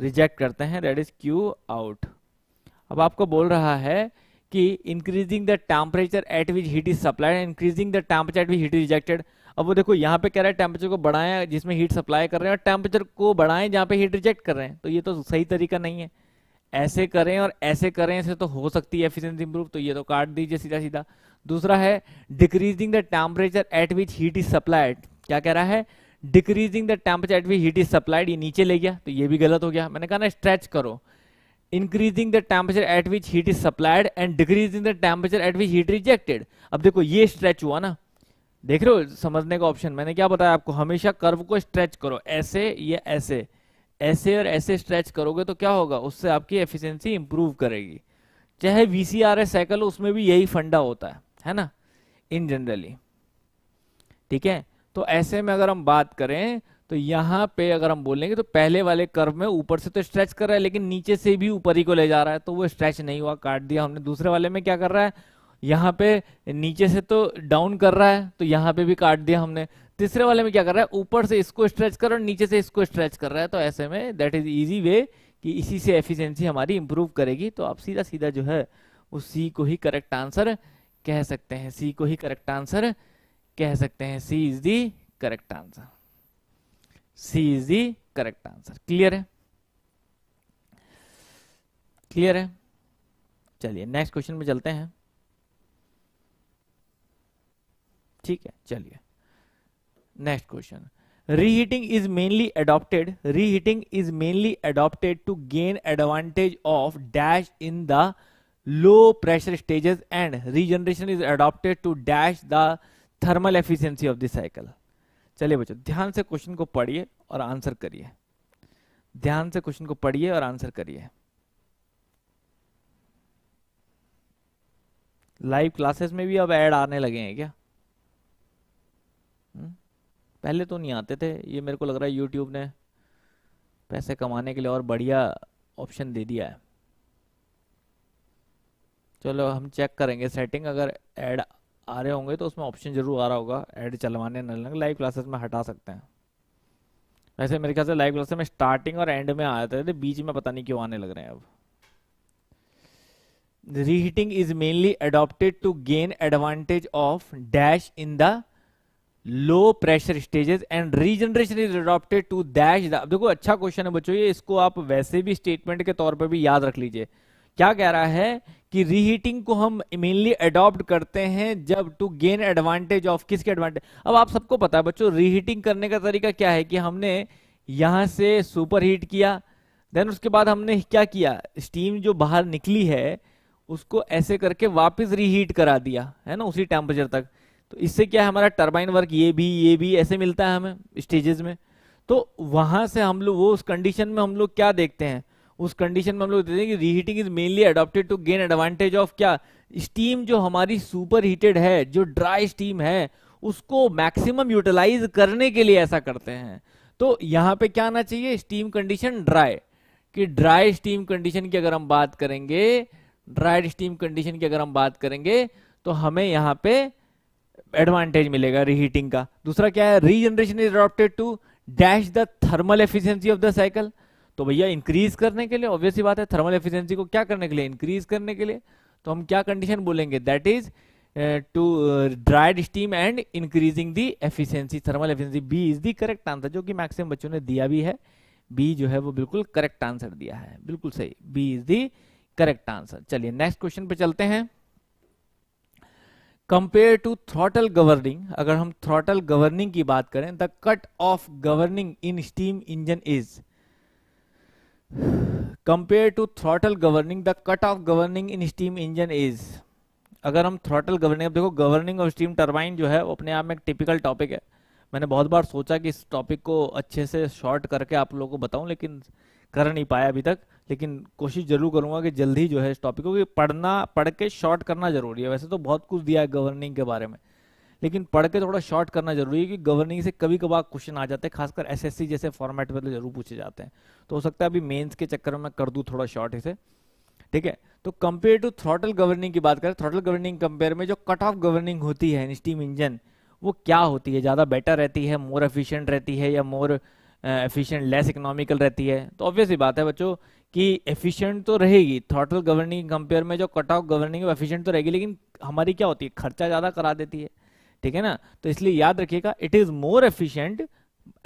S1: रिजेक्ट करते हैं दैट इज क्यू आउट अब आपको बोल रहा है कि increasing the temperature at which heat is supplied increasing the temperature at which heat is rejected अब वो देखो यहाँ पे कह रहा है टेम्परेचर को बढ़ाएं जिसमें हीट सप्लाई कर रहे हैं और टेम्परेचर को बढ़ाएं जहाँ पे हीट रिजेक्ट कर रहे हैं तो ये तो सही तरीका नहीं है ऐसे करें और ऐसे करें ऐसे तो हो सकती है एफिशिएंसी इंप्रूव तो ये तो काट दीजिए सीधा सीधा दूसरा है decreasing the temperature at which heat is supplied क्या कह रहा है decreasing the temperature at which heat is supplied ये नीचे ले गया तो ये भी गलत हो गया मैंने कहा ना स्ट्रेच करो increasing the temperature at which heat is supplied and decreasing the temperature at which heat rejected अब देखो ये स्ट्रेच हुआ ना देख रहे हो समझने का ऑप्शन मैंने क्या बताया आपको हमेशा कर्व को स्ट्रेच करो ऐसे या ऐसे ऐसे और ऐसे स्ट्रेच करोगे तो क्या होगा उससे आपकी एफिशिएंसी इंप्रूव करेगी चाहे वीसीआरएस सी साइकिल उसमें भी यही फंडा होता है है ना इन जनरली ठीक है तो ऐसे में अगर हम बात करें तो यहां पे अगर हम बोलेंगे तो पहले वाले कर्व में ऊपर से तो स्ट्रेच कर रहा है लेकिन नीचे से भी ऊपर ही को ले जा रहा है तो वो स्ट्रेच नहीं हुआ काट दिया हमने दूसरे वाले में क्या कर रहा है यहाँ पे नीचे से तो डाउन कर रहा है तो यहाँ पे भी काट दिया हमने तीसरे वाले में क्या कर रहा है ऊपर से इसको स्ट्रेच कर और नीचे से इसको स्ट्रेच कर रहा है तो ऐसे में दैट इज इजी वे कि इसी से एफिशिएंसी हमारी इंप्रूव करेगी तो आप सीधा सीधा जो है उस सी को ही करेक्ट आंसर कह सकते हैं सी को ही करेक्ट आंसर कह सकते हैं C is the correct answer C is the correct answer clear है क्लियर है चलिए नेक्स्ट क्वेश्चन में चलते हैं ठीक है चलिए next question reheating is mainly adopted reheating is mainly adopted to gain advantage of dash in the low pressure stages and regeneration is adopted to dash the thermal efficiency of the cycle चलिए बच्चों ध्यान से question को पढ़िए और answer करिए ध्यान से क्वेश्चन को पढ़िए और आंसर करिए लाइव क्लासेस में भी अब एड आने लगे हैं क्या हम्म। पहले तो नहीं आते थे ये मेरे को लग रहा है यूट्यूब ने पैसे कमाने के लिए और बढ़िया ऑप्शन दे दिया है चलो हम चेक करेंगे सेटिंग अगर ऐड आ रहे होंगे तो उसमें ऑप्शन जरूर आ रहा होगा ऐड चलवाने न लाइव क्लासेस में हटा सकते हैं वैसे मेरे ख्याल से लाइव क्लासेस में स्टार्टिंग और एंड में आते थे तो बीच में पता नहीं क्यों आने लग रहे हैं अब reheating is mainly adopted to gain advantage of dash in the low pressure stages and regeneration is adopted to dash देखो अच्छा क्वेश्चन है बच्चों ये इसको आप वैसे भी स्टेटमेंट के तौर पर भी याद रख लीजिए क्या कह रहा है कि रीहीटिंग को हम मेनली अडॉप्ट करते हैं जब टू गेन एडवांटेज ऑफ किसके एडवांटेज अब आप सबको पता है बच्चों रीहीटिंग करने का तरीका क्या है कि हमने यहां से सुपर हीट किया देन उसके बाद हमने क्या किया स्टीम जो बाहर निकली है उसको ऐसे करके वापस रीहीट करा दिया है ना उसी टेम्परेचर तक तो इससे क्या है हमारा टर्बाइन वर्क ये भी ये भी ऐसे मिलता है हमें स्टेजेस में तो वहां से हम लोग वो उस कंडीशन में हम लोग क्या देखते हैं उस कंडीशन में हम लोग देखते हैं कि reheating is mainly adopted to gain advantage of क्या स्टीम जो हमारी सुपर हीटेड है जो ड्राई स्टीम है उसको मैक्सिमम यूटिलाइज करने के लिए ऐसा करते हैं तो यहाँ पे क्या आना चाहिए स्टीम कंडीशन ड्राई कि ड्राई स्टीम कंडीशन की अगर हम बात करेंगे ड्राई स्टीम कंडीशन की अगर हम बात करेंगे तो हमें यहाँ पे एडवांटेज मिलेगा रीहीटिंग का दूसरा क्या है regeneration is adopted to dash the thermal efficiency of the cycle तो भैया इंक्रीज करने के लिए ऑब्वियसली बात है थर्मल एफिशिएंसी को क्या करने के लिए इंक्रीज करने के लिए तो हम क्या कंडीशन बोलेंगे that is to dried steam and increasing the efficiency thermal efficiency B is the correct answer जो कि मैक्सिमम बच्चों ने दिया भी है बी जो है वो बिल्कुल करेक्ट आंसर दिया है बिल्कुल सही B is the correct answer चलिए नेक्स्ट क्वेश्चन पे चलते हैं कंपेयर टू थ्रॉटल गवर्निंग अगर हम थ्रॉटल गवर्निंग की बात करें the cut off governing in steam engine is compare to throttle governing the cut off governing in steam engine is अगर हम थ्रॉटल गवर्निंग अब देखो गवर्निंग ऑफ स्टीम टर्बाइन जो है वो अपने आप में एक टिपिकल टॉपिक है मैंने बहुत बार सोचा कि इस टॉपिक को अच्छे से शॉर्ट करके आप लोगों को बताऊं लेकिन कर नहीं पाया अभी तक लेकिन कोशिश जरूर करूंगा कि जल्दी जो है इस टॉपिक को पढ़ना पढ़ के शॉर्ट करना जरूरी है वैसे तो बहुत कुछ दिया है गवर्निंग के बारे में लेकिन पढ़ के थोड़ा शॉर्ट करना जरूरी है क्योंकि गवर्निंग से कभी कभार क्वेश्चन आ जाते हैं खासकर एसएससी जैसे फॉर्मेट में तो जरूर पूछे जाते हैं तो हो सकता है अभी मेंस के चक्कर में कर दूँ थोड़ा शॉर्ट इसे ठीक है तो कंपेयर टू थ्रॉटल गवर्निंग की बात करें थ्रॉटल गवर्निंग कंपेयर में जो कट ऑफ गवर्निंग होती है स्टीम इंजन वो क्या होती है ज़्यादा बेटर रहती है मोर एफिशिएंट रहती है या मोर एफिशिएंट लेस इकोनॉमिकल रहती है तो ऑब्वियसली बात है बच्चों कि एफिशिएंट तो रहेगी थॉटल गवर्निंग कंपेयर में जो कट ऑफ गवर्निंग एफिशिएंट तो रहेगी लेकिन हमारी क्या होती है खर्चा ज़्यादा करा देती है ठीक है ना तो इसलिए याद रखिएगा it is more efficient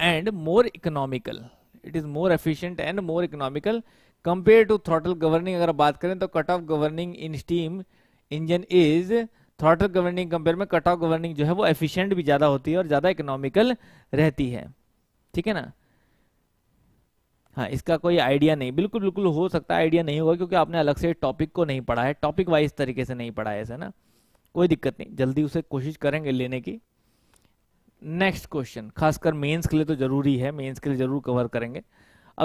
S1: and more economical it is more efficient and more economical compare to throttle governing अगर बात करें तो cut off governing in steam engine is throttle governing compare में कट ऑफ गवर्निंग जो है वो efficient भी ज़्यादा होती है और ज़्यादा इकोनॉमिकल रहती है ठीक है ना हाँ इसका कोई आइडिया नहीं बिल्कुल बिल्कुल हो सकता है आइडिया नहीं होगा क्योंकि आपने अलग से टॉपिक को नहीं पढ़ा है टॉपिक वाइज तरीके से नहीं पढ़ा है ऐसा ना कोई दिक्कत नहीं जल्दी उसे कोशिश करेंगे लेने की नेक्स्ट क्वेश्चन खासकर मेंस के लिए तो जरूरी है मेंस के लिए जरूर कवर करेंगे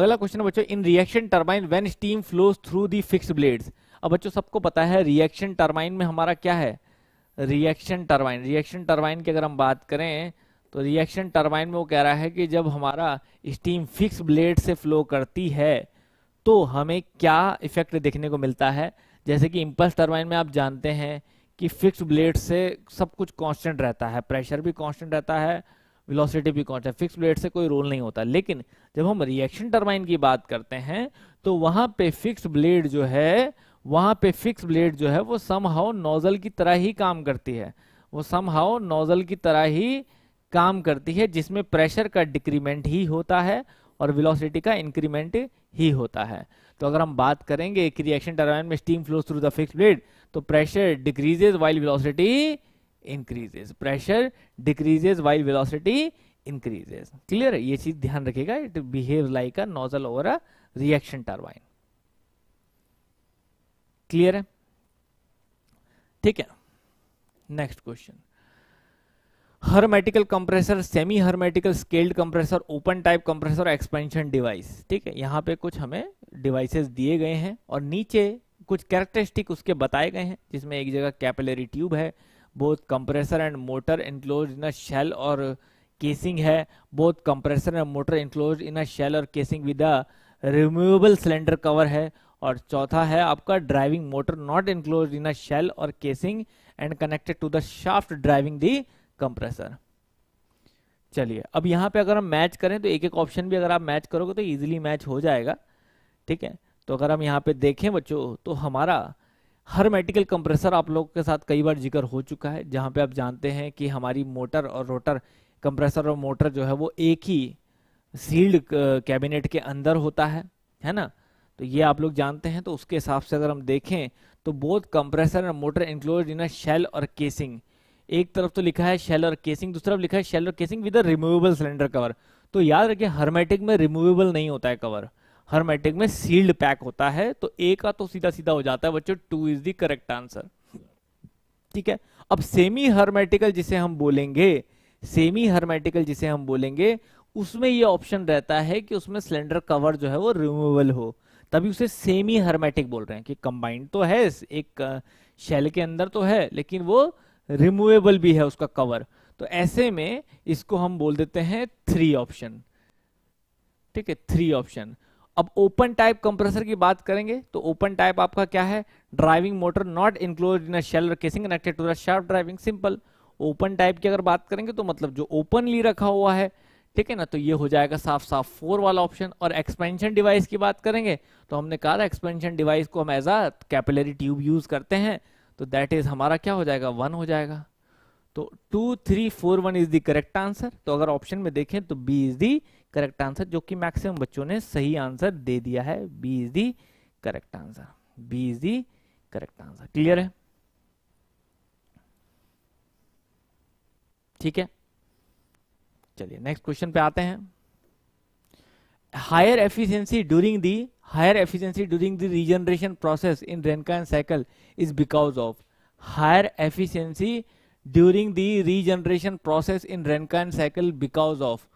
S1: अगला क्वेश्चन है बच्चों in reaction turbine when steam flows through the fixed blades अब बच्चों सबको पता है रिएक्शन टर्बाइन में हमारा क्या है रिएक्शन टर्बाइन रिएक्शन टर्बाइन की अगर हम बात करें तो रिएक्शन टर्बाइन में वो कह रहा है कि जब हमारा स्टीम फिक्स ब्लेड से फ्लो करती है तो हमें क्या इफेक्ट देखने को मिलता है जैसे कि इम्पल्स टर्बाइन में आप जानते हैं कि फिक्स ब्लेड से सब कुछ कांस्टेंट रहता है प्रेशर भी कांस्टेंट रहता है वेलोसिटी भी कांस्टेंट फिक्स ब्लेड से कोई रोल नहीं होता लेकिन जब हम रिएक्शन टर्माइन की बात करते हैं तो वहां पे फिक्स ब्लेड जो है वहां पे फिक्स ब्लेड जो है वो सम हाउ नोजल की तरह ही काम करती है वो सम हाउ नोजल की तरह ही काम करती है जिसमें प्रेशर का डिक्रीमेंट ही होता है और वेलोसिटी का इंक्रीमेंट ही होता है तो अगर हम बात करेंगे कि रिएक्शन टर्बाइन में steam flows through the fixed blade तो pressure decreases while velocity increases pressure decreases while velocity increases clear ये चीज ध्यान रखेगा it behave like a nozzle over a reaction turbine clear है ठीक है next question hermetical compressor semi hermetical sealed compressor open type compressor expansion device ठीक है यहाँ पे कुछ हमें डिवाइसेस दिए गए हैं और नीचे कुछ कैरेक्टरिस्टिक उसके बताए गए हैं जिसमें एक जगह कैपिलरी ट्यूब है both compressor and motor enclose in a shell और केसिंग है both compressor and motor enclose in a shell और casing with a removable cylinder cover है और चौथा है आपका driving motor not enclose in a shell और casing and connected to the shaft driving the compressor चलिए अब यहाँ पे अगर हम मैच करें तो एक एक ऑप्शन भी अगर आप मैच करोगे तो इजीली मैच हो जाएगा ठीक है तो अगर हम यहाँ पे देखें बच्चों तो हमारा हर मेटिकल कंप्रेसर आप लोगों के साथ कई बार जिक्र हो चुका है जहां पे आप जानते हैं कि हमारी मोटर और रोटर कंप्रेसर और मोटर जो है वो एक ही सील्ड कैबिनेट uh, के अंदर होता है है ना तो ये आप लोग जानते हैं तो उसके हिसाब से अगर हम देखें तो both compressor and motor enclose in a shell और केसिंग एक तरफ तो लिखा है शेल और केसिंग दूसरी तरफ लिखा है शेल और casing with removable cylinder cover तो याद रखिए हर्मेटिक में रिमूवेबल नहीं होता है कवर हर्मेटिक में सील्ड पैक होता है तो ए का तो सीधा सीधा हो जाता है बच्चों two is the correct answer ठीक है अब सेमी हर्मेटिकल जिसे हम बोलेंगे सेमी हर्मेटिकल जिसे हम बोलेंगे उसमें ये ऑप्शन रहता है कि उसमें सिलेंडर कवर जो है वो रिमूवेबल हो तभी उसे सेमी हर्मेटिक बोल रहे हैं कि कंबाइंड तो है एक शेल के अंदर तो है लेकिन वो रिमूवेबल भी है उसका कवर तो ऐसे में इसको हम बोल देते हैं थ्री ऑप्शन ठीक है थ्री ऑप्शन अब ओपन टाइप कंप्रेसर की बात करेंगे तो ओपन टाइप आपका क्या है driving motor not enclose in shell casing connected to the शार्प ड्राइविंग सिंपल ओपन टाइप की अगर बात करेंगे तो मतलब जो ओपनली रखा हुआ है ठीक है ना तो ये हो जाएगा साफ साफ फोर वाला ऑप्शन और एक्सपेंशन डिवाइस की बात करेंगे तो हमने कहा था एक्सपेंशन डिवाइस को हम as a capillary tube use करते हैं तो दैट इज हमारा क्या हो जाएगा वन हो जाएगा तो two three four one is the correct answer तो अगर ऑप्शन में देखें तो B is the correct answer जो कि मैक्सिमम बच्चों ने सही आंसर दे दिया है B is the correct answer B is the correct answer clear है ठीक है चलिए नेक्स्ट क्वेश्चन पे आते हैं higher efficiency during the higher efficiency during the regeneration process in Rankine cycle is because of higher efficiency during the regeneration process in Rankine cycle because of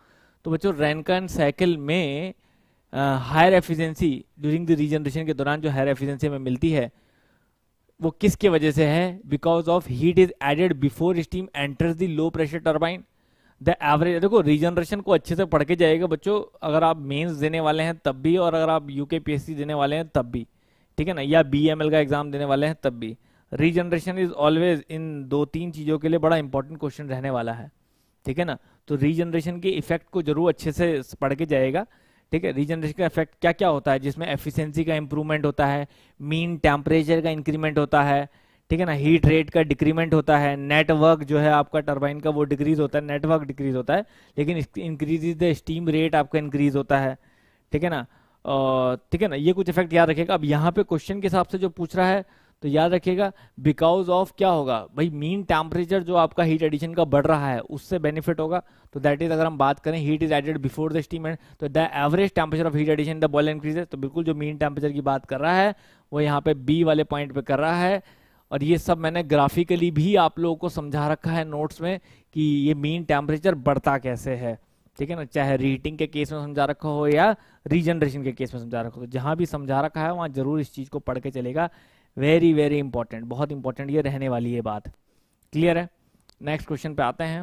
S1: तो बच्चों Rankine cycle में higher efficiency during the regeneration के दौरान जो higher efficiency हमें मिलती है वो किसके वजह से है because of heat is added before steam enters the low pressure turbine the average देखो रीजनरेशन को अच्छे से पढ़ के जाएगा बच्चों अगर आप मेंस देने वाले हैं तब भी और अगर आप यूके पी एस सी देने वाले हैं तब भी ठीक है ना या बी एम एल का एग्जाम देने वाले हैं तब भी रीजनरेशन इज ऑलवेज इन दो तीन चीज़ों के लिए बड़ा इंपॉर्टेंट क्वेश्चन रहने वाला है ठीक है ना तो रीजनरेशन के इफेक्ट को जरूर अच्छे से पढ़ के जाएगा ठीक है रीजनरेशन का इफेक्ट क्या क्या होता है जिसमें एफिशिएंसी का इंप्रूवमेंट होता है मीन टेम्परेचर का इंक्रीमेंट होता है ठीक है ना हीट रेट का डिक्रीमेंट होता है नेटवर्क जो है आपका टर्बाइन का वो डिक्रीज होता है नेटवर्क डिक्रीज होता है लेकिन इंक्रीज द स्टीम रेट आपका इंक्रीज होता है ठीक है ना ठीक है ना ये कुछ इफेक्ट याद रखेगा अब यहाँ पे क्वेश्चन के हिसाब से जो पूछ रहा है तो याद रखिएगा बिकॉज ऑफ क्या होगा भाई मीन टेम्परेचर जो आपका हीट एडिशन का बढ़ रहा है उससे बेनिफिट होगा तो दैट इज अगर हम बात करें heat is added before the steam and तो the average temperature of heat addition the boil increases तो बिल्कुल जो मीन टेम्परेचर की बात कर रहा है वो यहाँ पे बी वाले पॉइंट पे कर रहा है और ये सब मैंने ग्राफिकली भी आप लोगों को समझा रखा है नोट्स में कि ये मीन टेम्परेचर बढ़ता कैसे है ठीक है ना चाहे रीटिंग के केस में समझा रखा हो या रीजनरेशन के केस में समझा रखा हो तो जहाँ भी समझा रखा है वहाँ जरूर इस चीज़ को पढ़ के चलेगा वेरी वेरी इंपॉर्टेंट बहुत इंपॉर्टेंट ये रहने वाली है बात क्लियर है नेक्स्ट क्वेश्चन पे आते हैं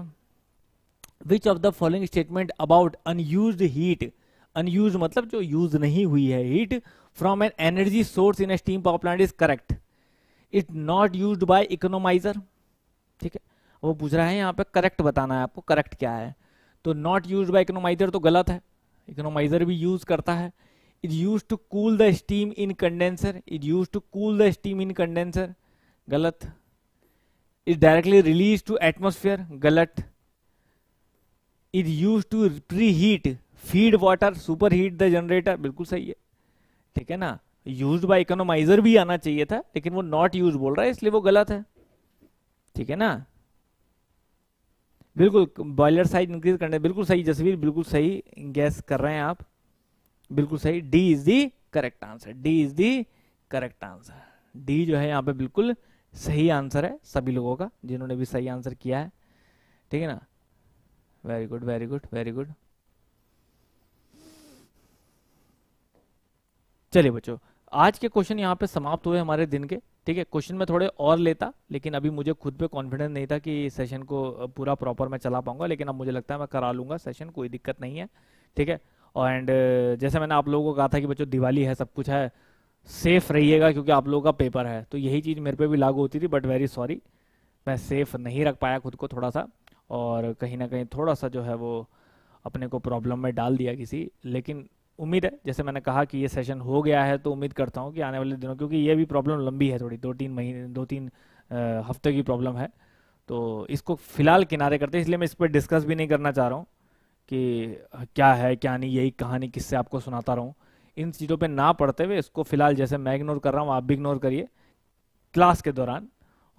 S1: which of the following statement about unused heat unused मतलब जो यूज नहीं हुई है heat from an energy source in a steam power plant is correct it not use by economiser ठीक है वो पूछ रहा है यहाँ पे करेक्ट बताना है आपको करेक्ट क्या है तो नॉट यूज बाय इकोनोमाइजर तो गलत है इकोनोमाइजर भी यूज करता है it use to cool the steam in condenser it use to cool the steam in condenser गलत is directly release to atmosphere गलत is use to preheat feed water superheat the generator बिल्कुल सही है ठीक है ना use by economiser भी आना चाहिए था लेकिन वो नॉट यूज बोल रहा है इसलिए वो गलत है ठीक है ना बिल्कुल बॉयलर साइज इंक्रीज करने बिल्कुल सही जसवीर बिल्कुल सही गैस कर रहे हैं आप बिल्कुल सही D is the correct answer D is the correct answer D जो है यहाँ पे बिल्कुल सही आंसर है सभी लोगों का जिन्होंने भी सही आंसर किया है ठीक है ना very good very good very good चलिए बच्चों आज के क्वेश्चन यहाँ पे समाप्त हुए हमारे दिन के ठीक है क्वेश्चन में थोड़े और लेता लेकिन अभी मुझे खुद पे कॉन्फिडेंस नहीं था कि सेशन को पूरा प्रॉपर मैं चला पाऊंगा लेकिन अब मुझे लगता है मैं करा लूंगा सेशन कोई दिक्कत नहीं है ठीक है एंड जैसे मैंने आप लोगों को कहा था कि बच्चों दिवाली है सब कुछ है सेफ रहिएगा क्योंकि आप लोगों का पेपर है तो यही चीज़ मेरे पे भी लागू होती थी बट वेरी सॉरी मैं सेफ नहीं रख पाया खुद को थोड़ा सा और कहीं ना कहीं थोड़ा सा जो है वो अपने को प्रॉब्लम में डाल दिया किसी लेकिन उम्मीद है जैसे मैंने कहा कि ये सेशन हो गया है तो उम्मीद करता हूँ कि आने वाले दिनों क्योंकि ये भी प्रॉब्लम लंबी है थोड़ी दो तीन महीने दो तीन हफ्ते की प्रॉब्लम है तो इसको फिलहाल किनारे करते हैं इसलिए मैं इस पर डिस्कस भी नहीं करना चाह रहा हूँ कि क्या है क्या नहीं यही कहानी किससे आपको सुनाता रहूँ इन चीज़ों पर ना पढ़ते हुए इसको फिलहाल जैसे मैं इग्नोर कर रहा हूँ आप भी इग्नोर करिए क्लास के दौरान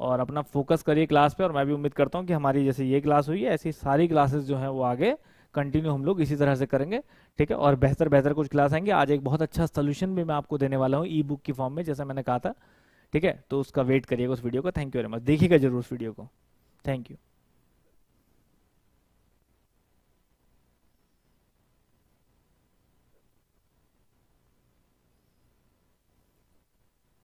S1: और अपना फोकस करिए क्लास पर और मैं भी उम्मीद करता हूँ कि हमारी जैसे ये क्लास हुई है ऐसी सारी क्लासेस जो हैं वो आगे कंटिन्यू हम लोग इसी तरह से करेंगे ठीक है और बेहतर बेहतर कुछ क्लास आएंगे आज एक बहुत अच्छा सोल्यूशन भी मैं आपको देने वाला हूँ ई बुक की फॉर्म में जैसा मैंने कहा था ठीक है तो उसका वेट करिएगा उस वीडियो का थैंक यू वेरी मच देखिएगा जरूर उस वीडियो को थैंक यू